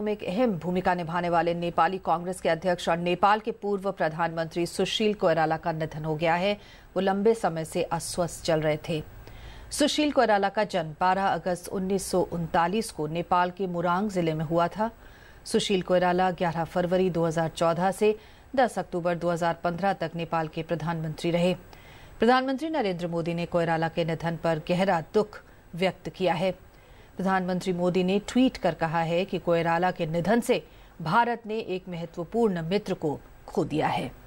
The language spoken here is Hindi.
में एक अहम भूमिका निभाने वाले नेपाली कांग्रेस के अध्यक्ष और नेपाल के पूर्व प्रधानमंत्री सुशील कोयराला का निधन हो गया है वो लंबे समय से अस्वस्थ चल रहे थे सुशील कोयराला का जन्म 12 अगस्त उन्नीस को नेपाल के मुरांग जिले में हुआ था सुशील कोयराला 11 फरवरी 2014 से 10 अक्टूबर 2015 तक नेपाल के प्रधानमंत्री रहे प्रधानमंत्री नरेंद्र मोदी ने कोयराला के निधन पर गहरा दुख व्यक्त किया है प्रधानमंत्री मोदी ने ट्वीट कर कहा है कि कोयराला के निधन से भारत ने एक महत्वपूर्ण मित्र को खो दिया है